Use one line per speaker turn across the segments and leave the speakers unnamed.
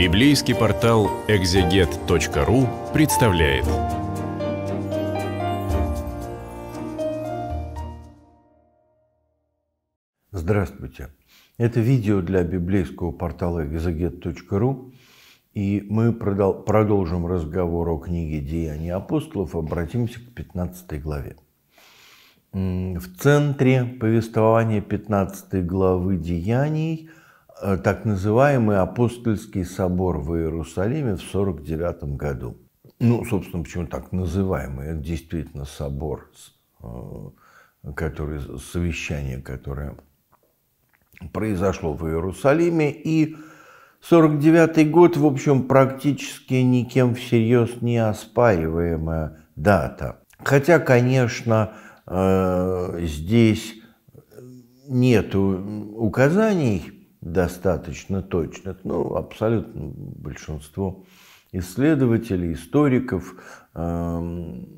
Библейский портал экзегет.ру представляет. Здравствуйте. Это видео для библейского портала экзегет.ру. И мы продолжим разговор о книге «Деяния апостолов». Обратимся к 15 главе. В центре повествования 15 главы «Деяний» – Э, так называемый апостольский собор в Иерусалиме в 1949 году. Ну, собственно, почему так называемый? Это действительно собор, э, который, совещание, которое произошло в Иерусалиме. И 49 год, в общем, практически никем всерьез не оспариваемая дата. Хотя, конечно, э, здесь нет указаний достаточно точно, ну, абсолютно большинство исследователей, историков эм,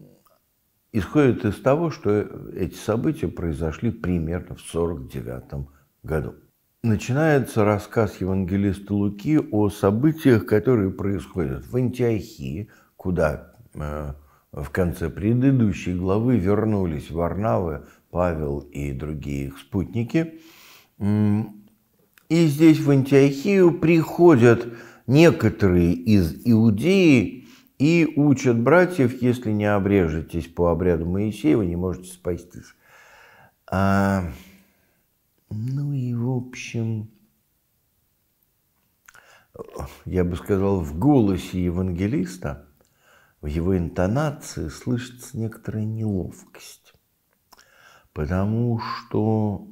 исходит из того, что эти события произошли примерно в 49 году. Начинается рассказ евангелиста Луки о событиях, которые происходят в Антиохии, куда э, в конце предыдущей главы вернулись Варнавы, Павел и другие их спутники. И здесь в Антиохию приходят некоторые из Иудеи и учат братьев, если не обрежетесь по обряду Моисеева, не можете спастись. А, ну и в общем, я бы сказал, в голосе евангелиста, в его интонации слышится некоторая неловкость. Потому что,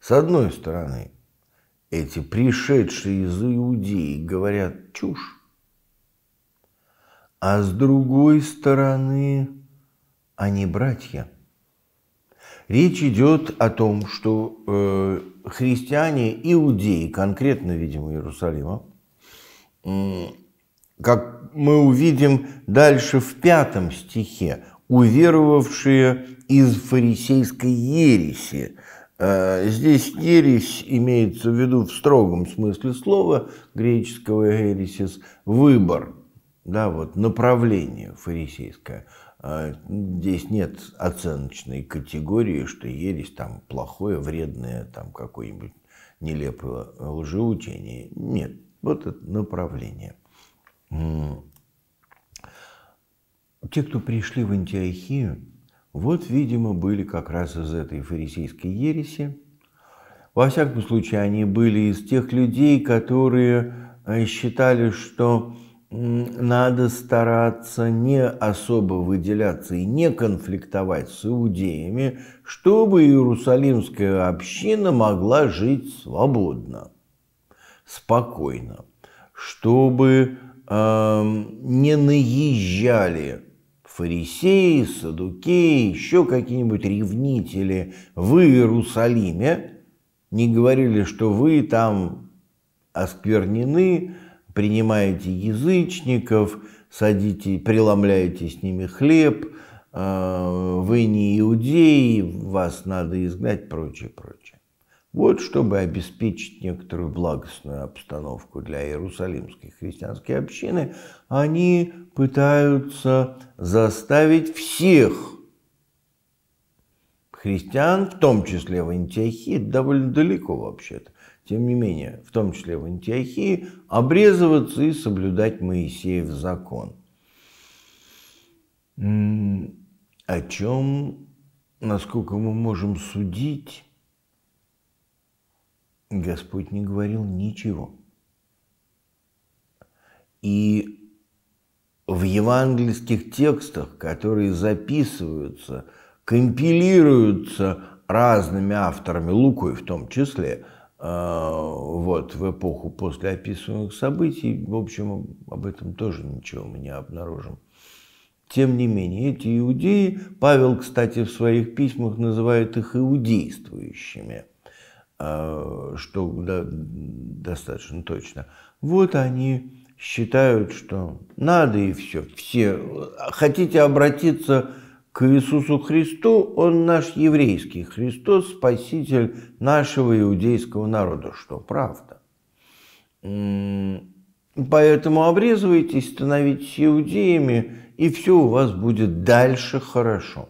с одной стороны, эти пришедшие из Иудеи говорят чушь, а с другой стороны они братья. Речь идет о том, что э, христиане, иудеи, конкретно, видимо, Иерусалима, э, как мы увидим дальше в пятом стихе, уверовавшие из фарисейской ереси, Э, здесь ересь имеется в виду в строгом смысле слова, греческого ересис, выбор, да, вот направление фарисейское. А здесь нет оценочной категории, что ересь там плохое, вредное, там какое-нибудь нелепое лжеучение. Нет, вот это направление. Те, кто пришли в Антиохию, вот, видимо, были как раз из этой фарисейской ереси. Во всяком случае, они были из тех людей, которые э, считали, что надо стараться не особо выделяться и не конфликтовать с иудеями, чтобы иерусалимская община могла жить свободно, спокойно, чтобы э, не наезжали фарисеи, Садуки, еще какие-нибудь ревнители в Иерусалиме не говорили, что вы там осквернены, принимаете язычников, садите, преломляете с ними хлеб, э, вы не иудеи, вас надо изгнать, прочее, прочее. Вот чтобы обеспечить некоторую благостную обстановку для иерусалимской христианской общины, они пытаются заставить всех христиан, в том числе в Антиохии, довольно далеко вообще-то, тем не менее, в том числе в Антиохии, обрезываться и соблюдать Моисеев закон. О чем, насколько мы можем судить, Господь не говорил ничего. И в евангельских текстах, которые записываются, компилируются разными авторами, Лукой в том числе, э, вот, в эпоху после описываемых событий, в общем, об этом тоже ничего мы не обнаружим. Тем не менее, эти иудеи, Павел, кстати, в своих письмах называет их иудействующими – Э, что да, достаточно точно. Вот они считают, что надо и все. Все хотите обратиться к Иисусу Христу, Он наш еврейский Христос, Спаситель нашего иудейского народа, что правда. Поэтому обрезывайтесь, становитесь иудеями, и все у вас будет дальше хорошо.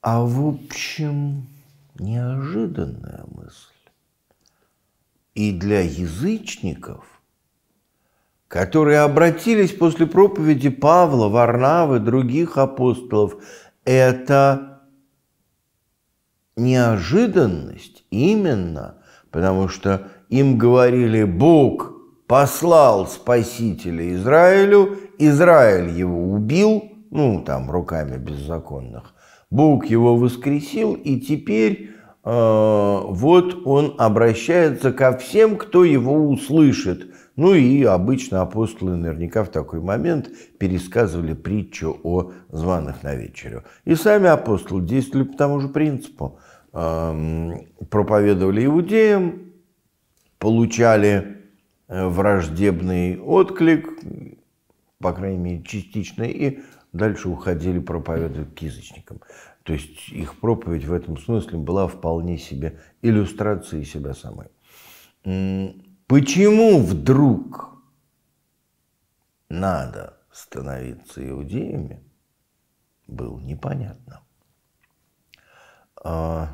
А в общем неожиданная мысль. И для язычников, которые обратились после проповеди Павла, Варнавы, других апостолов, это неожиданность именно, потому что им говорили «Бог послал Спасителя Израилю, Израиль его убил, ну, там, руками беззаконных, Бог его воскресил, и теперь э, вот он обращается ко всем, кто его услышит. Ну и обычно апостолы наверняка в такой момент пересказывали притчу о званых на вечерю. И сами апостолы действовали по тому же принципу. Э, проповедовали иудеям, получали э, враждебный отклик, по крайней мере, частично, и дальше уходили проповедовать к язычникам. То есть их проповедь в этом смысле была вполне себе иллюстрацией себя самой. Почему вдруг надо становиться иудеями, было непонятно. А,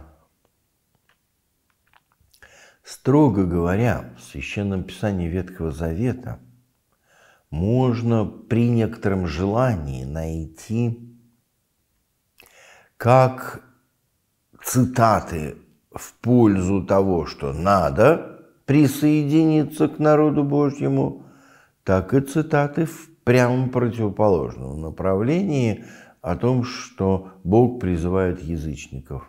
строго говоря, в Священном Писании Ветхого Завета – можно при некотором желании найти как цитаты в пользу того, что надо присоединиться к народу Божьему, так и цитаты в прямо противоположном направлении о том, что Бог призывает язычников.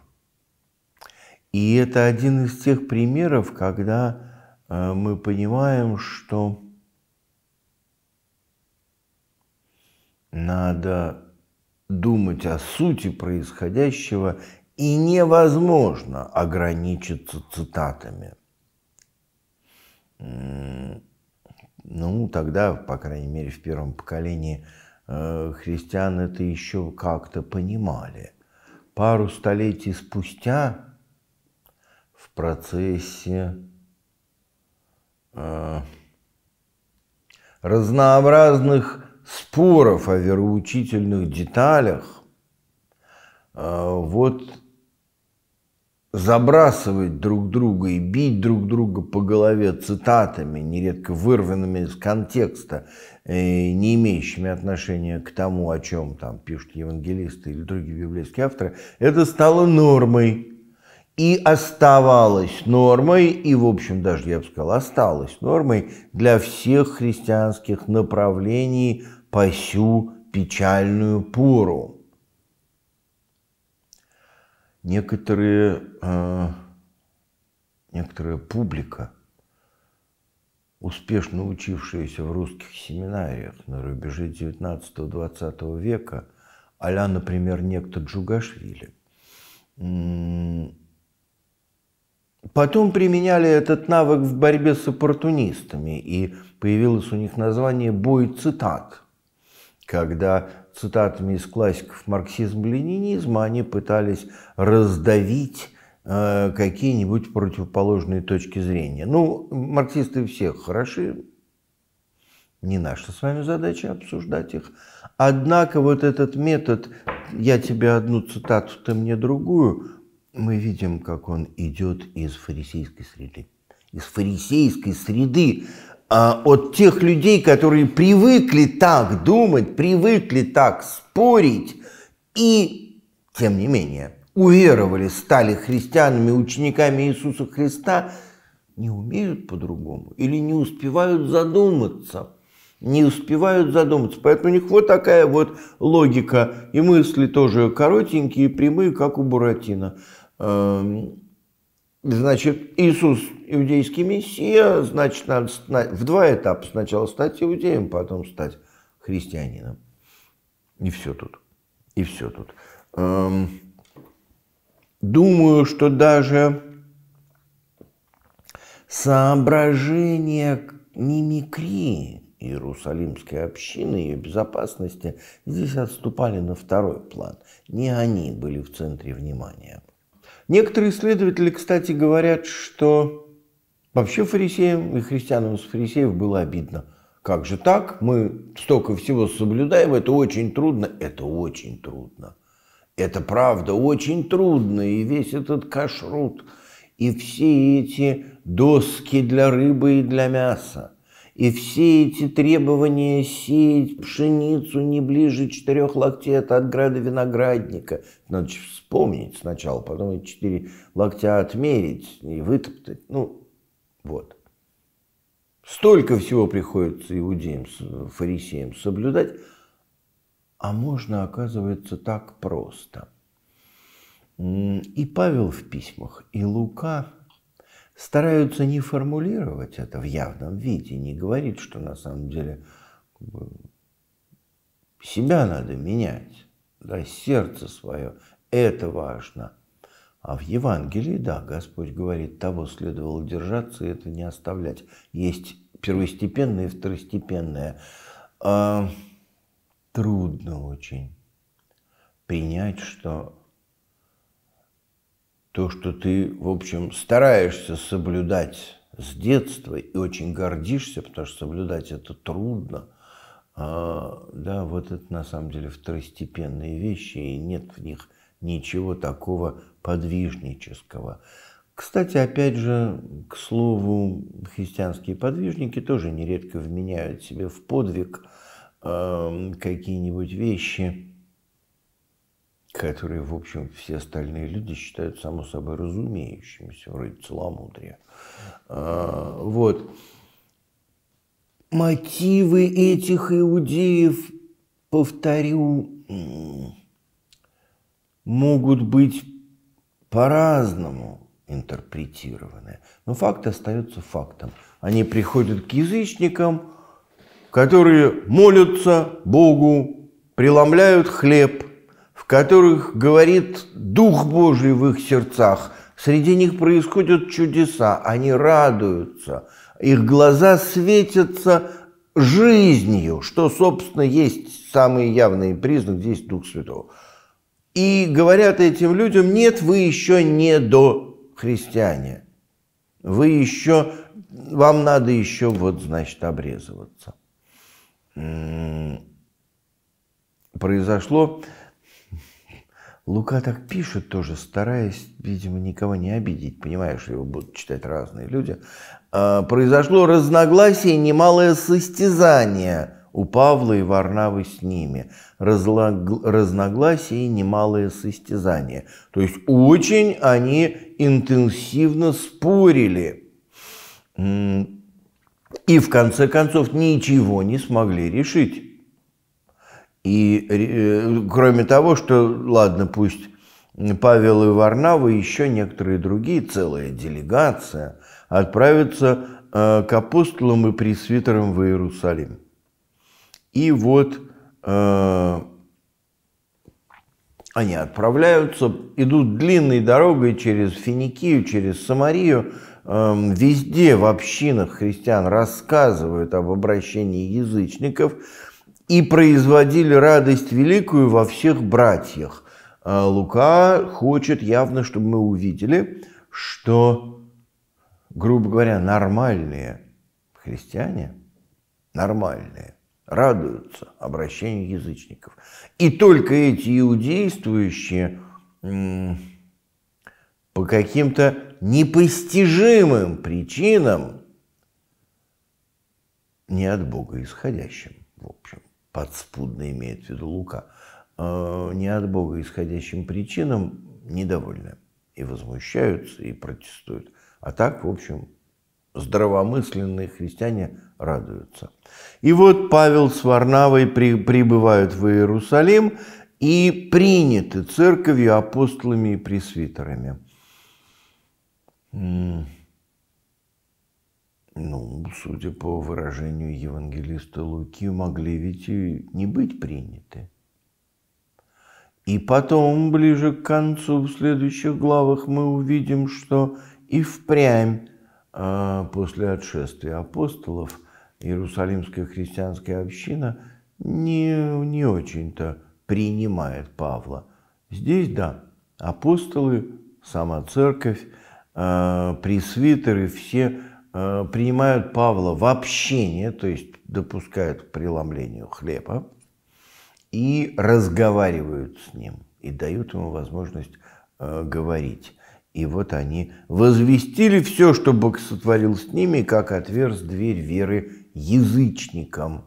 И это один из тех примеров, когда э, мы понимаем, что Надо думать о сути происходящего, и невозможно ограничиться цитатами. Ну, тогда, по крайней мере, в первом поколении э, христиан это еще как-то понимали. Пару столетий спустя в процессе э, разнообразных споров о вероучительных деталях, а, вот забрасывать друг друга и бить друг друга по голове цитатами, нередко вырванными из контекста, не имеющими отношения к тому, о чем там пишут евангелисты или другие библейские авторы, это стало нормой и оставалась нормой, и, в общем, даже, я бы сказал, осталась нормой для всех христианских направлений по всю печальную пору. Некоторые, э, некоторая публика, успешно учившаяся в русских семинариях на рубеже 19-20 века, а например, некто Джугашвили – Потом применяли этот навык в борьбе с оппортунистами, и появилось у них название «бой цитат», когда цитатами из классиков марксизма-ленинизма они пытались раздавить э, какие-нибудь противоположные точки зрения. Ну, марксисты все хороши, не наша с вами задача обсуждать их. Однако вот этот метод «я тебе одну цитату, ты мне другую» мы видим, как он идет из фарисейской среды. Из фарисейской среды, а, от тех людей, которые привыкли так думать, привыкли так спорить, и, тем не менее, уверовали, стали христианами, учениками Иисуса Христа, не умеют по-другому или не успевают задуматься. Не успевают задуматься. Поэтому у них вот такая вот логика. И мысли тоже коротенькие, прямые, как у Буратино. Эм, значит, Иисус – иудейский мессия, значит, надо в два этапа сначала стать иудеем, потом стать христианином. И все тут. И все тут. Эм, думаю, что даже соображение мимикрии Иерусалимской общины и безопасности здесь отступали на второй план. Не они были в центре внимания. Некоторые исследователи, кстати, говорят, что вообще фарисеям и христианам с фарисеев было обидно. Как же так? Мы столько всего соблюдаем, это очень трудно. Это очень трудно. Это правда очень трудно. И весь этот кашрут, и все эти доски для рыбы и для мяса – и все эти требования сеять пшеницу не ближе четырех локтей от ограда виноградника. Надо вспомнить сначала, потом эти четыре локтя отмерить и вытоптать. Ну, вот. Столько всего приходится иудеям, фарисеям соблюдать, а можно, оказывается, так просто. И Павел в письмах, и Лука стараются не формулировать это в явном виде, не говорить, что на самом деле как бы, себя надо менять, да, сердце свое, это важно. А в Евангелии, да, Господь говорит, того следовало держаться и это не оставлять. Есть первостепенное и второстепенное. А, трудно очень принять, что то, что ты, в общем, стараешься соблюдать с детства и очень гордишься, потому что соблюдать это трудно. А, да, вот это на самом деле второстепенные вещи, и нет в них ничего такого подвижнического. Кстати, опять же, к слову, христианские подвижники тоже нередко вменяют себе в подвиг э, какие-нибудь вещи, которые, в общем, все остальные люди считают само собой разумеющимися, вроде целомудрия. А, вот. Мотивы этих иудеев, повторю, могут быть по-разному интерпретированы. Но факт остается фактом. Они приходят к язычникам, которые молятся Богу, преломляют хлеб – которых говорит Дух Божий в их сердцах. Среди них происходят чудеса, они радуются, их глаза светятся жизнью, что, собственно, есть самый явный признак здесь Дух Святого. И говорят этим людям, нет, вы еще не до христиане. Вы еще, вам надо еще вот, значит, обрезываться. М-м-м. Произошло Лука так пишет тоже, стараясь, видимо, никого не обидеть, понимаешь, его будут читать разные люди. «А, произошло разногласие и немалое состязание у Павла и Варнавы с ними. Разлаг... Разногласие и немалое состязание. То есть очень они интенсивно спорили. И в конце концов ничего не смогли решить. И э, кроме того, что, ладно, пусть Павел и Варнава еще некоторые другие, целая делегация, отправятся э, к апостолам и пресвитерам в Иерусалим. И вот э, они отправляются, идут длинной дорогой через Финикию, через Самарию, эм, везде в общинах христиан рассказывают об обращении язычников – и производили радость великую во всех братьях. А Лука хочет явно, чтобы мы увидели, что, грубо говоря, нормальные христиане, нормальные, радуются обращению язычников. И только эти иудействующие по каким-то непостижимым причинам, не от Бога исходящим, в общем подспудно имеет в виду Лука, э, не от Бога исходящим причинам недовольны и возмущаются, и протестуют. А так, в общем, здравомысленные христиане радуются. И вот Павел с Варнавой при, прибывают в Иерусалим и приняты церковью, апостолами и пресвитерами. Ну, судя по выражению евангелиста Луки, могли ведь и не быть приняты. И потом, ближе к концу, в следующих главах мы увидим, что и впрямь а, после отшествия апостолов Иерусалимская христианская община не, не очень-то принимает Павла. Здесь, да, апостолы, сама церковь, а, пресвитеры, все Э, принимают Павла в общение, то есть допускают к преломлению хлеба, и разговаривают с ним, и дают ему возможность э, говорить. И вот они возвестили все, что Бог сотворил с ними, как отверз дверь веры язычникам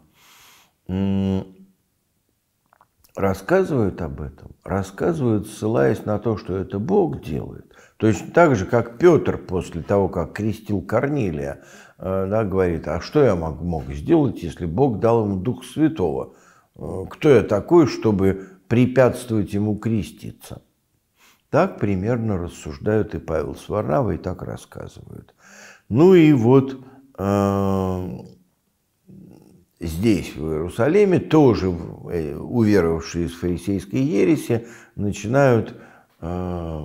рассказывают об этом, рассказывают, ссылаясь на то, что это Бог делает. Точно так же, как Петр после того, как крестил Корнилия, э, да, говорит, а что я мог, мог сделать, если Бог дал ему Дух Святого? Э, кто я такой, чтобы препятствовать ему креститься? Так примерно рассуждают и Павел с Варнавой, и так рассказывают. Ну и вот э, здесь, в Иерусалиме, тоже э, уверовавшие из фарисейской ереси начинают э,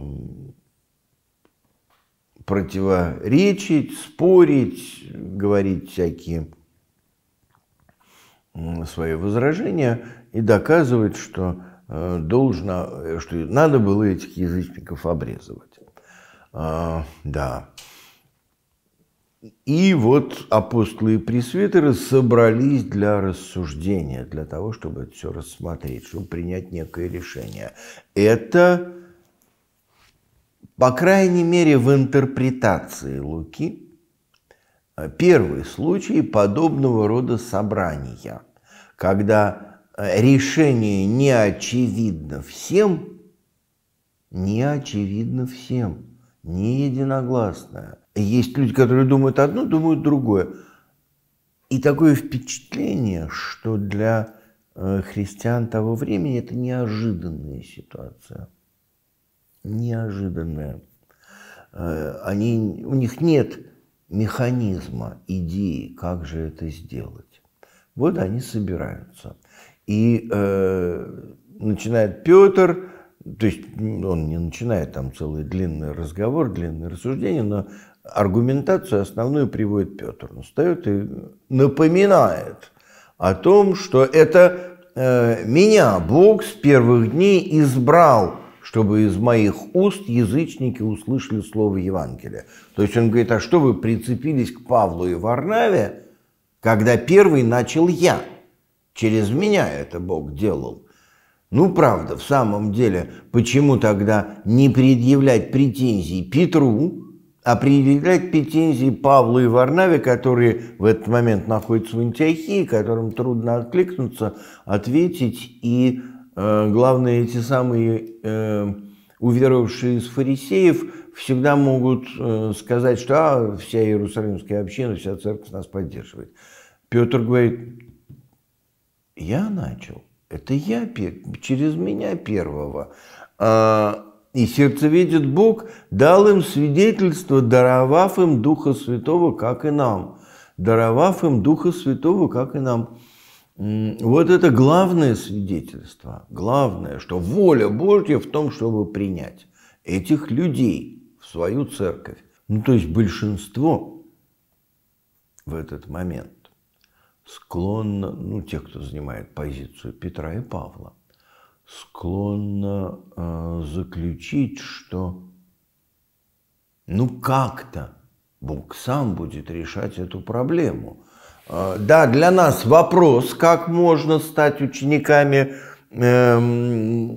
противоречить, спорить, говорить всякие свои возражения и доказывать, что э, должно, э, что надо было этих язычников обрезывать. А, да, и вот апостолы и пресвитеры собрались для рассуждения, для того, чтобы это все рассмотреть, чтобы принять некое решение. Это, по крайней мере, в интерпретации Луки э, первый случай подобного рода собрания, когда э, решение не очевидно всем, не очевидно всем – не единогласная. Есть люди, которые думают одно, думают другое. И такое впечатление, что для э, христиан того времени это неожиданная ситуация. Неожиданная. Э, они, у них нет механизма, идеи, как же это сделать. Вот они собираются. И э, начинает Петр, то есть он не начинает там целый длинный разговор, длинное рассуждение, но аргументацию основную приводит Петр. Он встает и напоминает о том, что это э, меня Бог с первых дней избрал, чтобы из моих уст язычники услышали слово Евангелия. То есть он говорит, а что вы прицепились к Павлу и Варнаве, когда первый начал я? Через меня это Бог делал. Ну, правда, в самом деле, почему тогда не предъявлять претензии Петру, а предъявлять претензии Павлу и Варнаве, которые в этот момент находятся в Антиохии, которым трудно откликнуться, ответить, и э, главное, эти самые э, уверовавшие из фарисеев всегда могут э, сказать, что а, вся Иерусалимская община, вся церковь нас поддерживает. Петр говорит, я начал. Это я, через меня первого. А, и сердцеведец Бог дал им свидетельство, даровав им Духа Святого, как и нам. Даровав им Духа Святого, как и нам. Вот это главное свидетельство. Главное, что воля Божья в том, чтобы принять этих людей в свою церковь. Ну, то есть большинство в этот момент склонна, ну, те, кто занимает позицию Петра и Павла, склонна э, заключить, что ну как-то Бог сам будет решать эту проблему. Э, да, для нас вопрос, как можно стать учениками э,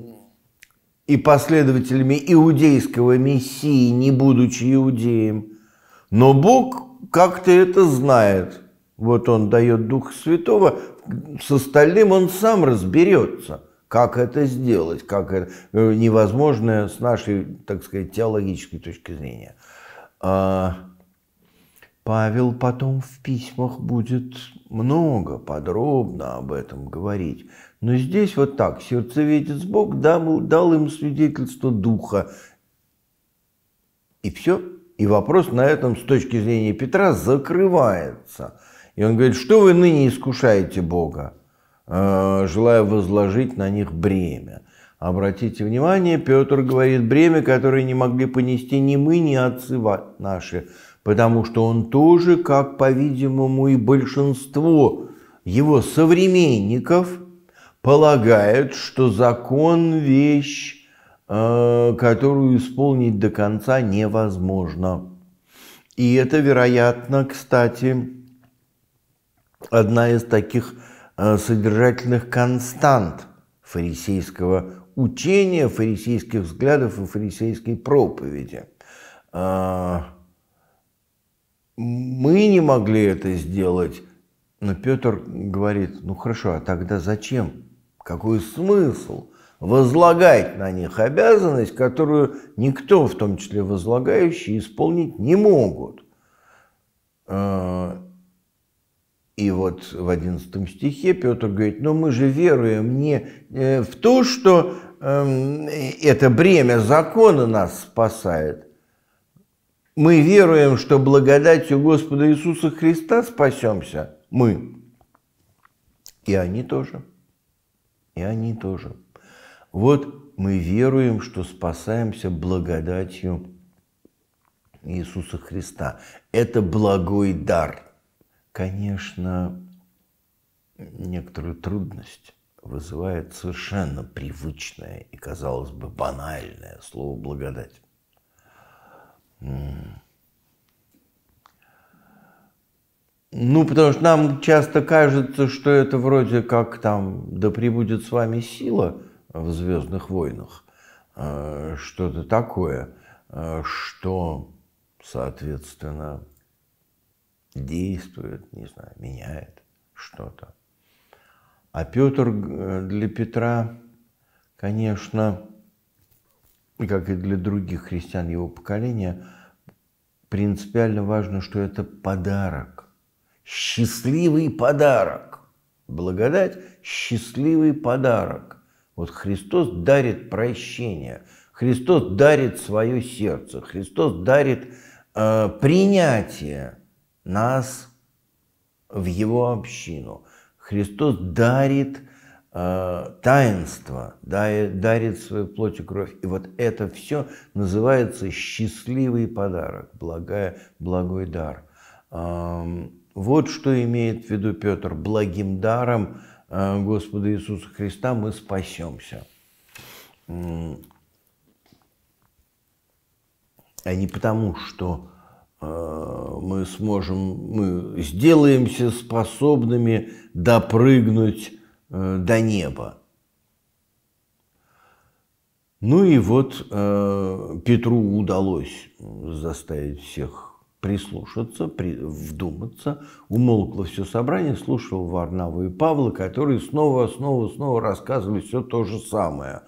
и последователями иудейского мессии, не будучи иудеем. Но Бог как-то это знает. Вот он дает Духа Святого, с остальным он сам разберется, как это сделать, как это э, невозможно с нашей, так сказать, теологической точки зрения. А, Павел потом в письмах будет много, подробно об этом говорить. Но здесь вот так, сердцеведец Бог дал, дал им свидетельство Духа. И все. И вопрос на этом с точки зрения Петра закрывается. И он говорит, что вы ныне искушаете Бога, э, желая возложить на них бремя. Обратите внимание, Петр говорит, бремя, которое не могли понести ни мы, ни отцы наши, потому что он тоже, как, по-видимому, и большинство его современников, полагает, что закон – вещь, э, которую исполнить до конца невозможно. И это, вероятно, кстати, одна из таких э, содержательных констант фарисейского учения, фарисейских взглядов и фарисейской проповеди. А, мы не могли это сделать, но Петр говорит, ну хорошо, а тогда зачем? Какой смысл возлагать на них обязанность, которую никто, в том числе возлагающий, исполнить не могут? А, и вот в 11 стихе Петр говорит, но мы же веруем не э, в то, что эм, это бремя закона нас спасает. Мы веруем, что благодатью Господа Иисуса Христа спасемся. Мы. И они тоже. И они тоже. Вот мы веруем, что спасаемся благодатью Иисуса Христа. Это благой дар – конечно, некоторую трудность вызывает совершенно привычное и, казалось бы, банальное слово «благодать». Ну, потому что нам часто кажется, что это вроде как там «да прибудет с вами сила» в «Звездных войнах», э, что-то такое, э, что, соответственно, действует, не знаю, меняет что-то. А Петр э, для Петра, конечно, как и для других христиан его поколения, принципиально важно, что это подарок. Счастливый подарок. Благодать – счастливый подарок. Вот Христос дарит прощение, Христос дарит свое сердце, Христос дарит э, принятие нас в Его общину. Христос дарит э, таинство, дарит, дарит свою плоть и кровь. И вот это все называется счастливый подарок, благая, благой дар. Эм, вот что имеет в виду Петр. Благим даром э, Господа Иисуса Христа мы спасемся. А не потому, что э, мы сможем, мы сделаемся способными допрыгнуть э, до неба. Ну и вот э, Петру удалось заставить всех прислушаться, при, вдуматься. Умолкло все собрание, слушал Варнаву и Павла, которые снова, снова, снова рассказывали все то же самое,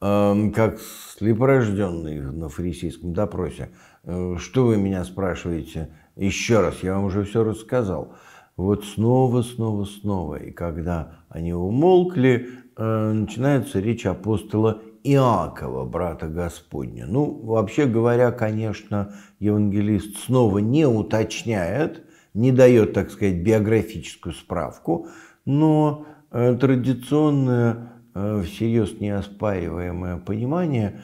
э, как слепорожденный на фарисейском допросе. Э, что вы меня спрашиваете? Еще раз, я вам уже все рассказал. Вот снова, снова, снова. И когда они умолкли, э, начинается речь апостола Иакова, брата Господня. Ну, вообще говоря, конечно, евангелист снова не уточняет, не дает, так сказать, биографическую справку, но э, традиционное э, всерьез неоспариваемое понимание,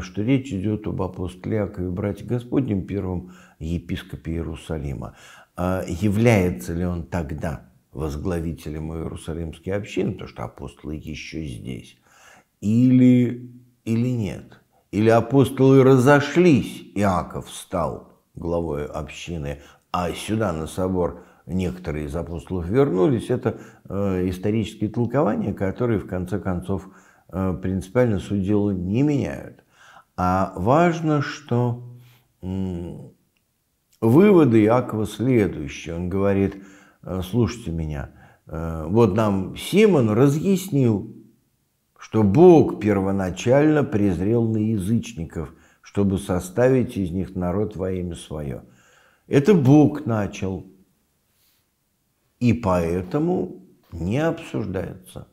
что речь идет об апостоле Иакове, брате Господнем, первом епископе Иерусалима. А является ли он тогда возглавителем Иерусалимской общины, потому что апостолы еще здесь, или, или нет? Или апостолы разошлись, Иаков стал главой общины, а сюда на собор некоторые из апостолов вернулись, это э, исторические толкования, которые в конце концов э, принципиально суть дела не меняют. А важно, что Выводы Иакова следующие. Он говорит, «Э, слушайте меня, э, вот нам Симон разъяснил, что Бог первоначально презрел на язычников, чтобы составить из них народ во имя свое. Это Бог начал. И поэтому не обсуждается.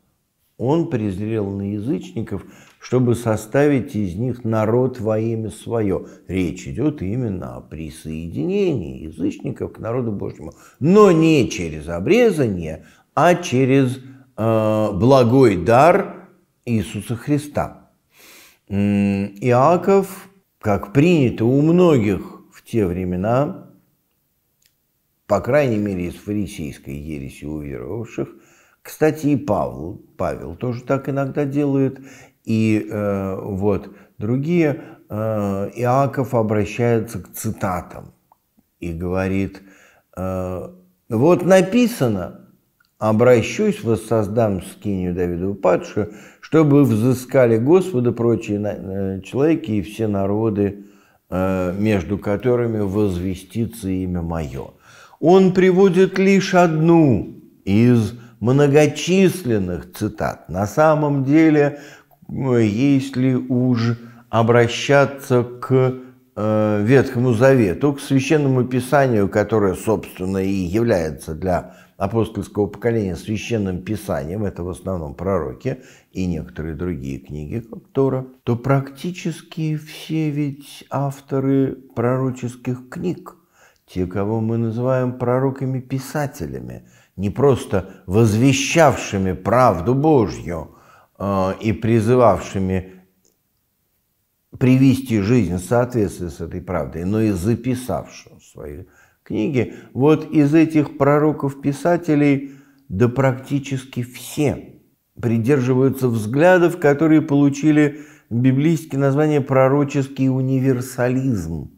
Он презрел на язычников, чтобы составить из них народ во имя свое. Речь идет именно о присоединении язычников к народу Божьему, но не через обрезание, а через э, благой дар Иисуса Христа. Иаков, как принято у многих в те времена, по крайней мере из фарисейской ереси уверовавших, кстати, и Павел, Павел тоже так иногда делает, и э, вот другие э, Иаков обращается к цитатам и говорит, э, вот написано, обращусь, воссоздам скинию Давиду падшую, чтобы взыскали Господа прочие на, э, человеки и все народы, э, между которыми возвестится имя мое. Он приводит лишь одну из многочисленных цитат. На самом деле если уж обращаться к э, Ветхому Завету, к Священному Писанию, которое, собственно, и является для апостольского поколения священным писанием, это в основном пророки и некоторые другие книги, как Тора, то практически все ведь авторы пророческих книг, те, кого мы называем пророками-писателями, не просто возвещавшими правду Божью, Э, и призывавшими привести жизнь в соответствии с этой правдой, но и записавшим свои книги. Вот из этих пророков-писателей да практически все придерживаются взглядов, которые получили библейские названия пророческий универсализм.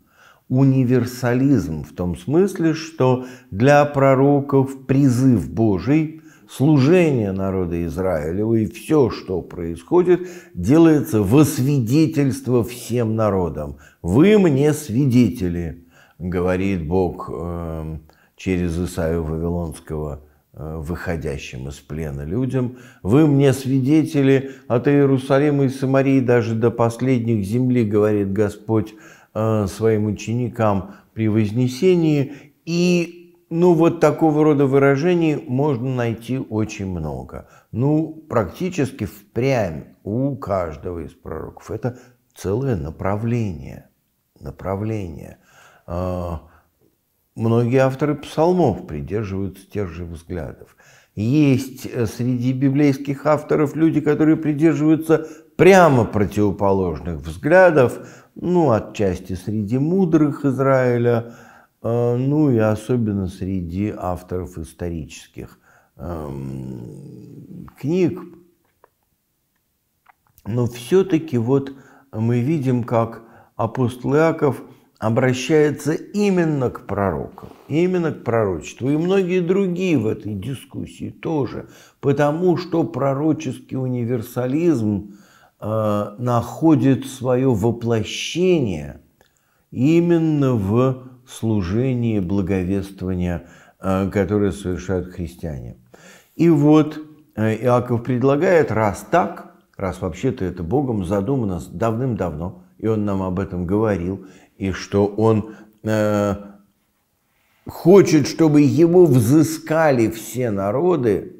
Универсализм в том смысле, что для пророков призыв Божий – служение народа Израилева и все, что происходит, делается во свидетельство всем народам. Вы мне свидетели, говорит Бог эм, через Исаию Вавилонского, э, выходящим из плена людям. Вы мне свидетели от Иерусалима и Самарии даже до последних земли, говорит Господь э, своим ученикам при Вознесении. И ну, вот такого рода выражений можно найти очень много. Ну, практически впрямь у каждого из пророков. Это целое направление. Направление. А, многие авторы псалмов придерживаются тех же взглядов. Есть э, среди библейских авторов люди, которые придерживаются прямо противоположных взглядов, ну, отчасти среди мудрых Израиля – Э, ну и особенно среди авторов исторических эм, книг. Но все-таки вот мы видим, как апостол Иаков обращается именно к пророкам, именно к пророчеству. И многие другие в этой дискуссии тоже, потому что пророческий универсализм э, находит свое воплощение именно в служение, благовествование, э, которое совершают христиане. И вот э, Иаков предлагает, раз так, раз вообще-то это Богом задумано давным-давно, и он нам об этом говорил, и что он э, хочет, чтобы его взыскали все народы,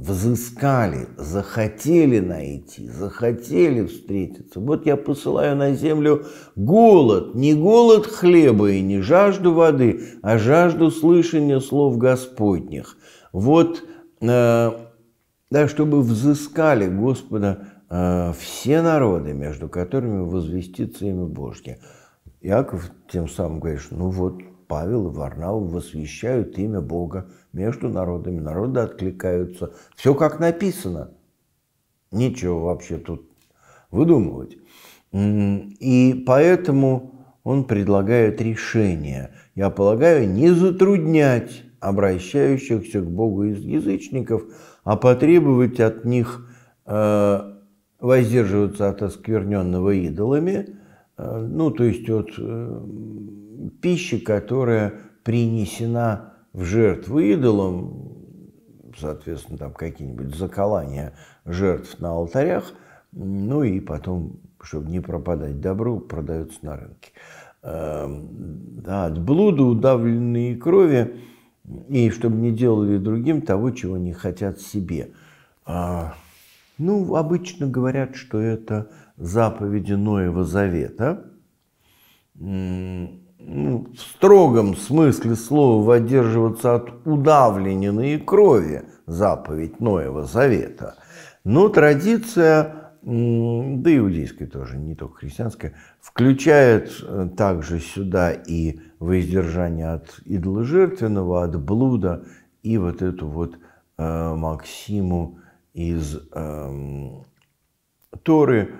взыскали, захотели найти, захотели встретиться. Вот я посылаю на землю голод, не голод хлеба и не жажду воды, а жажду слышания слов Господних. Вот, э, да, чтобы взыскали Господа э, все народы, между которыми возвестится имя Божье. Яков тем самым говорит, ну вот Павел и Варнава восвещают имя Бога между народами, народы откликаются. Все как написано. ничего вообще тут выдумывать. И поэтому он предлагает решение, я полагаю, не затруднять обращающихся к Богу из язычников, а потребовать от них э, воздерживаться от оскверненного идолами, э, ну, то есть от э, пищи, которая принесена в жертву идолам, соответственно, там какие-нибудь заколания жертв на алтарях, ну и потом, чтобы не пропадать добру, продаются на рынке. Эм, да, от блуда, удавленные крови, и чтобы не делали другим того, чего не хотят себе. А, ну, обычно говорят, что это заповеди Ноева Завета – ну, в строгом смысле слова воздерживаться от удавлененной крови заповедь Ноева Завета. Но традиция, да иудейская тоже, не только христианская, включает э, также сюда и воздержание от идоложертвенного, от блуда, и вот эту вот э, максиму из э, Торы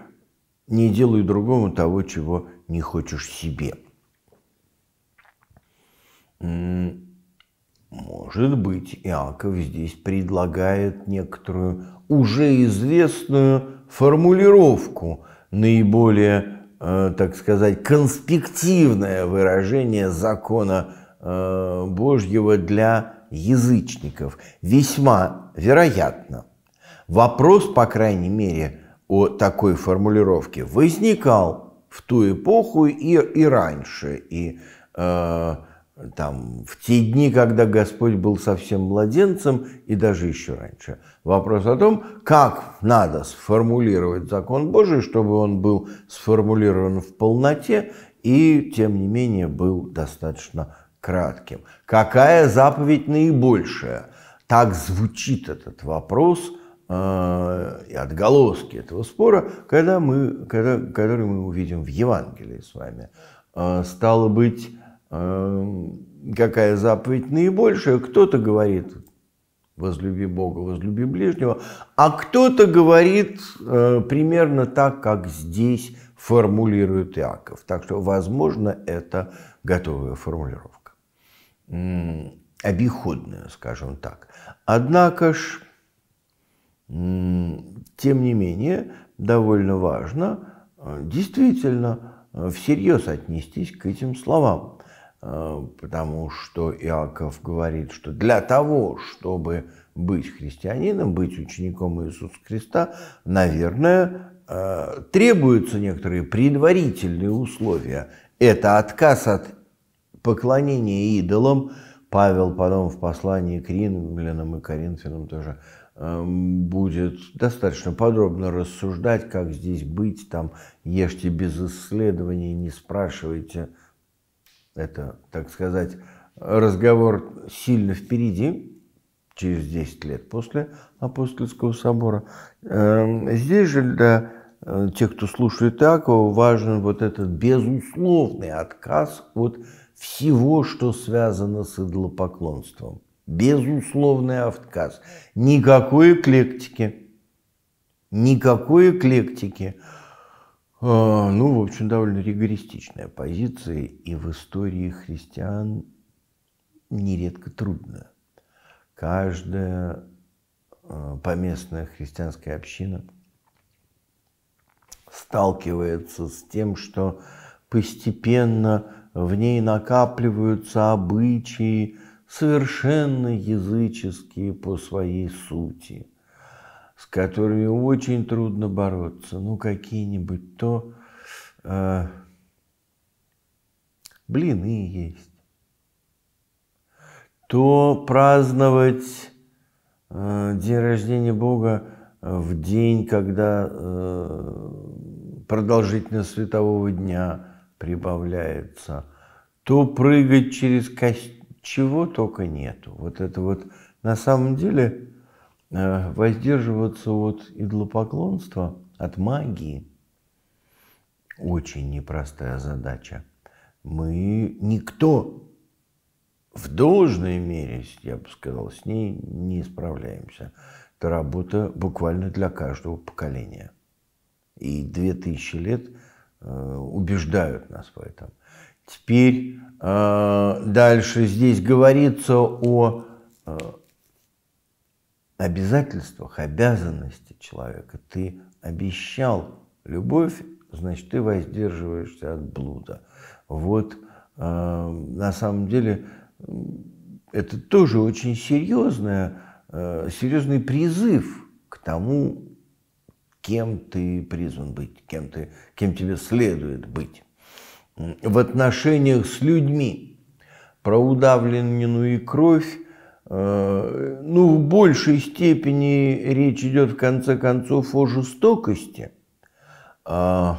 «Не делай другому того, чего не хочешь себе». Может быть, Иаков здесь предлагает некоторую уже известную формулировку, наиболее, э, так сказать, конспективное выражение закона э, Божьего для язычников. Весьма вероятно. Вопрос, по крайней мере, о такой формулировке возникал в ту эпоху и, и раньше. И э, там, в те дни, когда Господь был совсем младенцем и даже еще раньше. Вопрос о том, как надо сформулировать закон Божий, чтобы он был сформулирован в полноте и, тем не менее, был достаточно кратким. Какая заповедь наибольшая? Так звучит этот вопрос э, и отголоски этого спора, когда мы, когда, который мы увидим в Евангелии с вами. Э, стало быть, Эм, какая заповедь наибольшая. Кто-то говорит, возлюби Бога, возлюби ближнего, а кто-то говорит э, примерно так, как здесь формулирует Иаков. Так что, возможно, это готовая формулировка. Обиходная, скажем так. Однако ж, тем не менее, довольно важно э, действительно э, всерьез отнестись к этим словам. Э, потому что Иаков говорит, что для того, чтобы быть христианином, быть учеником Иисуса Христа, наверное, э, требуются некоторые предварительные условия. Это отказ от поклонения идолам. Павел потом в послании к римлянам и коринфянам тоже эм, будет достаточно подробно рассуждать, как здесь быть, там ешьте без исследований, не спрашивайте – это, так сказать, разговор сильно впереди, через 10 лет после Апостольского собора. Эм, здесь же для э, тех, кто слушает Иакова, важен вот этот безусловный отказ от всего, что связано с идолопоклонством. Безусловный отказ. Никакой эклектики. Никакой эклектики. А, ну, в общем, довольно ригористичная позиция, и в истории христиан нередко трудно. Каждая а, поместная христианская община сталкивается с тем, что постепенно в ней накапливаются обычаи, совершенно языческие по своей сути с которыми очень трудно бороться. Ну, какие-нибудь то... Э, блины есть. То праздновать э, день рождения Бога в день, когда э, продолжительность светового дня прибавляется, то прыгать через кость... Чего только нету. Вот это вот на самом деле Э, воздерживаться от идлопоклонства, от магии, очень непростая задача. Мы никто в должной мере, я бы сказал, с ней не справляемся. Это работа буквально для каждого поколения. И две тысячи лет э, убеждают нас в этом. Теперь э, дальше здесь говорится о обязательствах, обязанности человека. Ты обещал любовь, значит, ты воздерживаешься от блуда. Вот э, на самом деле это тоже очень серьезная э, серьезный призыв к тому, кем ты призван быть, кем, ты, кем тебе следует быть в отношениях с людьми. Про удавленную кровь Э, ну, в большей степени речь идет, в конце концов, о жестокости. А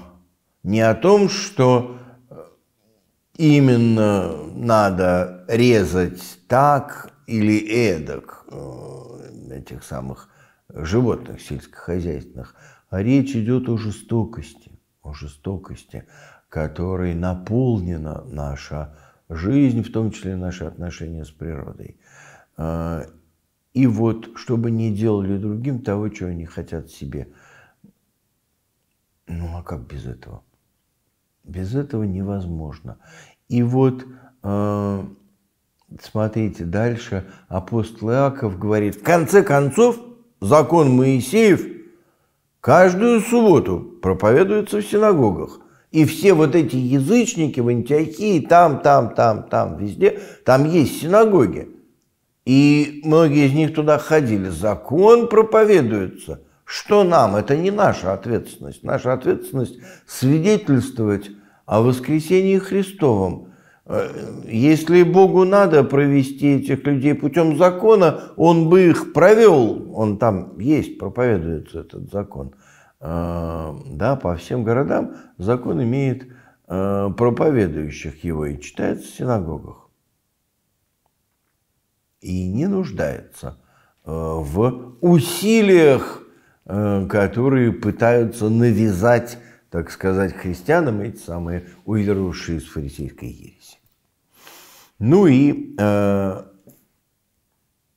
не о том, что э, именно надо резать так или эдак э, этих самых животных сельскохозяйственных, а речь идет о жестокости, о жестокости, которой наполнена наша жизнь, в том числе наши отношения с природой. А, и вот, чтобы не делали другим того, чего они хотят себе. Ну а как без этого? Без этого невозможно. И вот, а, смотрите, дальше апостол Иаков говорит, в конце концов, закон Моисеев каждую субботу проповедуется в синагогах. И все вот эти язычники в Антиохии, там, там, там, там, везде, там есть синагоги. И многие из них туда ходили. Закон проповедуется. Что нам? Это не наша ответственность. Наша ответственность свидетельствовать о воскресении Христовом э, – если Богу надо провести этих людей путем закона, Он бы их провел. Он там есть, проповедуется этот закон. Э, да, по всем городам закон имеет э, проповедующих его и читается в синагогах и не нуждается э, в усилиях, э, которые пытаются навязать, так сказать, христианам эти самые уверовавшие из фарисейской ереси. Ну и э,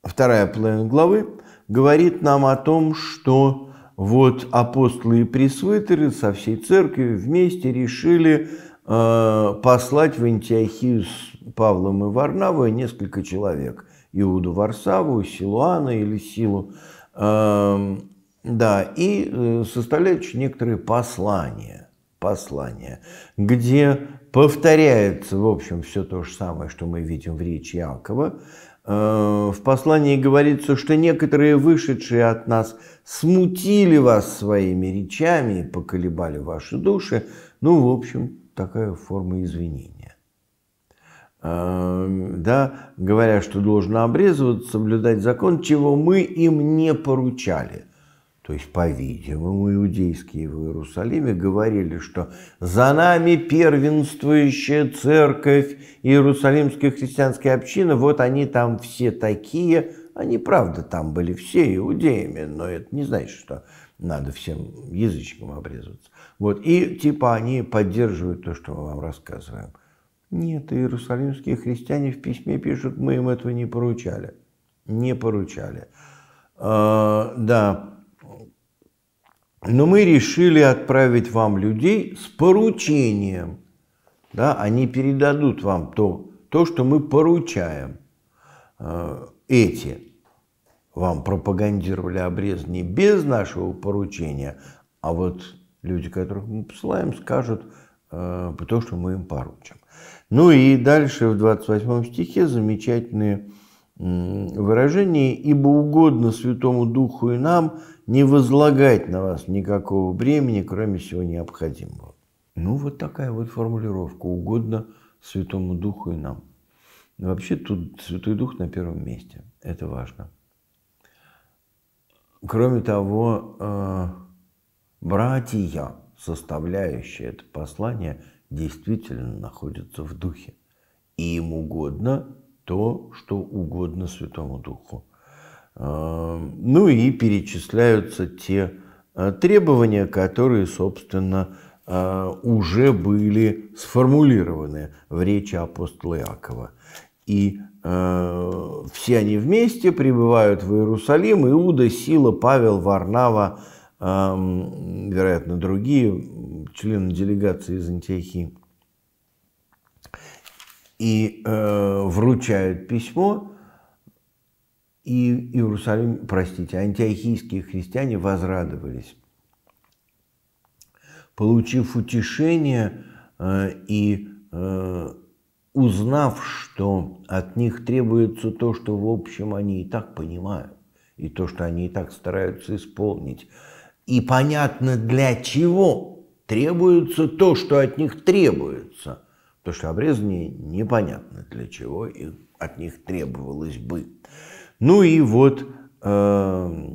вторая половина главы говорит нам о том, что вот апостолы и пресвитеры со всей церкви вместе решили э, послать в Антиохию с Павлом и Варнавой несколько человек – Иуду Варсаву, Силуана или Силу, эм, да, и э, составляют некоторые послания, послания, где повторяется, в общем, все то же самое, что мы видим в речи Якова, э, в послании говорится, что некоторые вышедшие от нас смутили вас своими речами и поколебали ваши души. Ну, в общем, такая форма извинения. Эм, да, говоря, что должно обрезываться, соблюдать закон, чего мы им не поручали. То есть, по-видимому, иудейские в Иерусалиме говорили, что за нами первенствующая церковь Иерусалимская христианская община, вот они там все такие, они, правда, там были все иудеями, но это не значит, что надо всем язычникам обрезываться. Вот, и типа они поддерживают то, что мы вам рассказываем. Нет, иерусалимские христиане в письме пишут, мы им этого не поручали. Не поручали. А, да. Но мы решили отправить вам людей с поручением. Да, они передадут вам то, то что мы поручаем. А, эти вам пропагандировали обрезание без нашего поручения, а вот люди, которых мы посылаем, скажут, потому а, что мы им поручим. Ну и дальше в 28 стихе замечательные выражения: «Ибо угодно Святому Духу и нам не возлагать на вас никакого времени, кроме всего необходимого». Ну, вот такая вот формулировка «Угодно Святому Духу и нам». Вообще тут Святой Дух на первом месте. Это важно. Кроме того, э, братья, составляющие это послание – действительно находится в Духе. И им угодно то, что угодно Святому Духу. А, ну и перечисляются те а, требования, которые, собственно, а, уже были сформулированы в речи апостола Иакова. И все они вместе прибывают в Иерусалим. Иуда, Сила, Павел, Варнава, вероятно, другие члены делегации из Антиохии, и э, вручают письмо, и Иерусалим, простите, антиохийские христиане возрадовались, получив утешение э, и э, узнав, что от них требуется то, что в общем они и так понимают, и то, что они и так стараются исполнить – и понятно для чего требуется то, что от них требуется. Потому что обрезанные непонятно для чего и от них требовалось бы. Ну и вот э,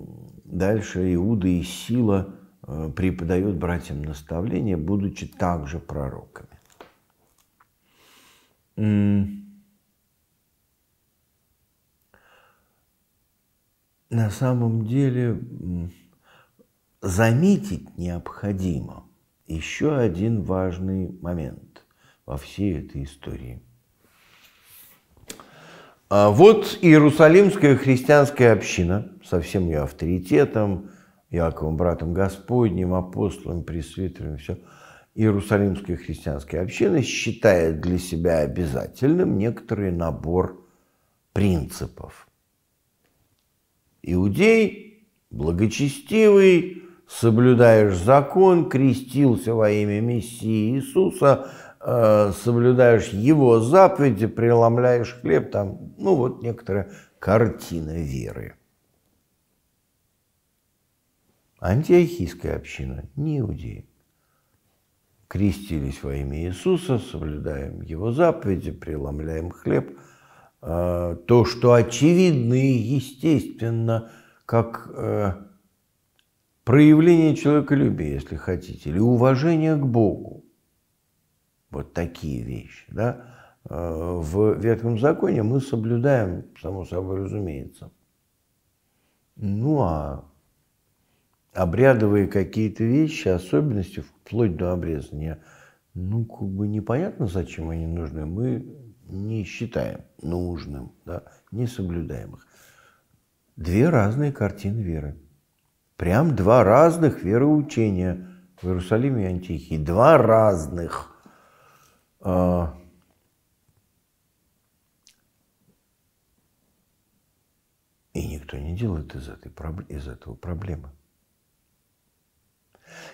дальше Иуда и Сила э, преподают братьям наставления, будучи также пророками. На самом деле заметить необходимо еще один важный момент во всей этой истории. А вот Иерусалимская христианская община со всем ее авторитетом, Яковом, братом Господним, апостолом, пресвитером, все. Иерусалимская христианская община считает для себя обязательным некоторый набор принципов. Иудей, благочестивый, соблюдаешь закон, крестился во имя Мессии Иисуса, э, соблюдаешь его заповеди, преломляешь хлеб, там, ну вот некоторая картина веры. Антиохийская община, не иудеи. Крестились во имя Иисуса, соблюдаем его заповеди, преломляем хлеб. Э, то, что очевидно и естественно, как э, проявление человеколюбия, если хотите, или уважение к Богу. Вот такие вещи. Да? Э, в Ветхом Законе мы соблюдаем, само собой разумеется. Ну а обрядовые какие-то вещи, особенности, вплоть до обрезания, ну как бы непонятно, зачем они нужны, мы не считаем нужным, да? не соблюдаем их. Две разные картины веры. Прям два разных вероучения в Иерусалиме и Антихии. Два разных. А, и никто не делает из, этой, из этого проблемы.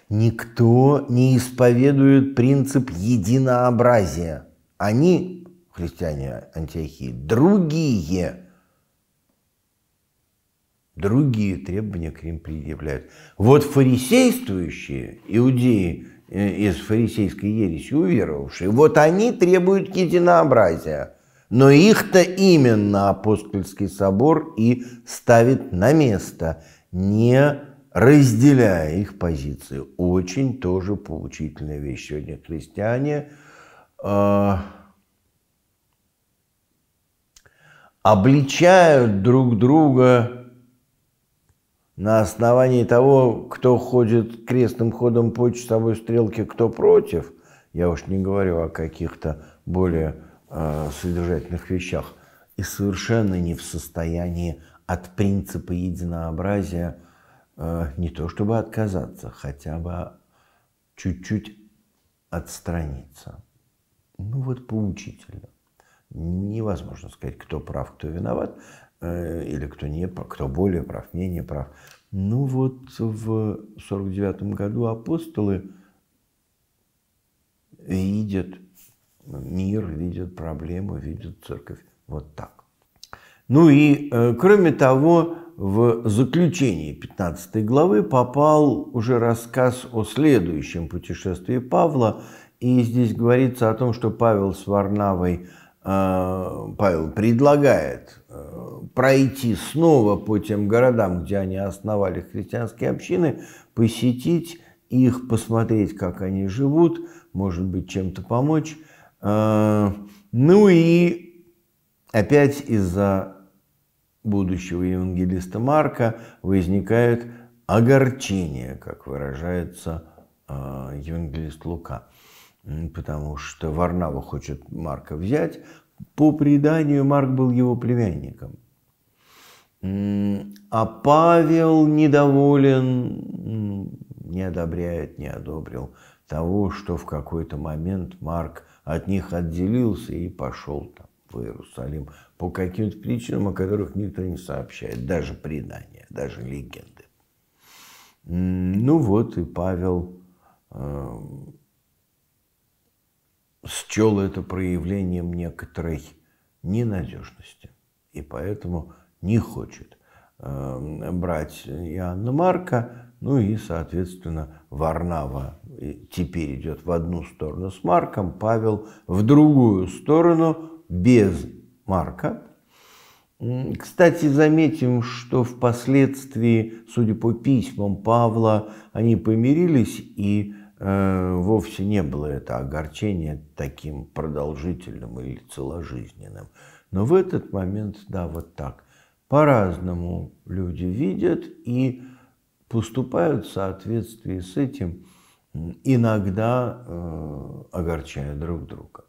Никто не исповедует принцип единообразия. Они, христиане Антиохии, другие – другие требования к ним предъявляют. Вот фарисействующие иудеи э, из фарисейской ереси уверовавшие, вот они требуют единообразия. Но их-то именно апостольский собор и ставит на место, не разделяя их позиции. Очень тоже поучительная вещь. Сегодня христиане э, обличают друг друга на основании того, кто ходит крестным ходом по часовой стрелке, кто против, я уж не говорю о каких-то более э, содержательных вещах, и совершенно не в состоянии от принципа единообразия э, не то чтобы отказаться, хотя бы чуть-чуть отстраниться. Ну вот поучительно. Невозможно сказать, кто прав, кто виноват. Э, или кто не прав, кто более прав, менее прав. Ну вот в 49 году апостолы видят мир, видят проблему, видят церковь. Вот так. Ну и, э, кроме того, в заключении 15 главы попал уже рассказ о следующем путешествии Павла. И здесь говорится о том, что Павел с Варнавой – Э, Павел предлагает э, пройти снова по тем городам, где они основали христианские общины, посетить их, посмотреть, как они живут, может быть, чем-то помочь. Э, ну и опять из-за будущего евангелиста Марка возникает огорчение, как выражается евангелист Лука потому что Варнава хочет Марка взять. По преданию Марк был его племянником. А Павел недоволен, не одобряет, не одобрил того, что в какой-то момент Марк от них отделился и пошел там в Иерусалим по каким-то причинам, о которых никто не сообщает, даже предания, даже легенды. Ну вот и Павел э, счел это проявлением некоторой ненадежности. И поэтому не хочет э, брать Иоанна Марка, ну и, соответственно, Варнава э, теперь идет в одну сторону с Марком, Павел в другую сторону без Марка. Кстати, заметим, что впоследствии, судя по письмам Павла, они помирились и Э, вовсе не было это огорчение таким продолжительным или целожизненным. Но в этот момент, да, вот так. По-разному люди видят и поступают в соответствии с этим, иногда э, огорчая друг друга.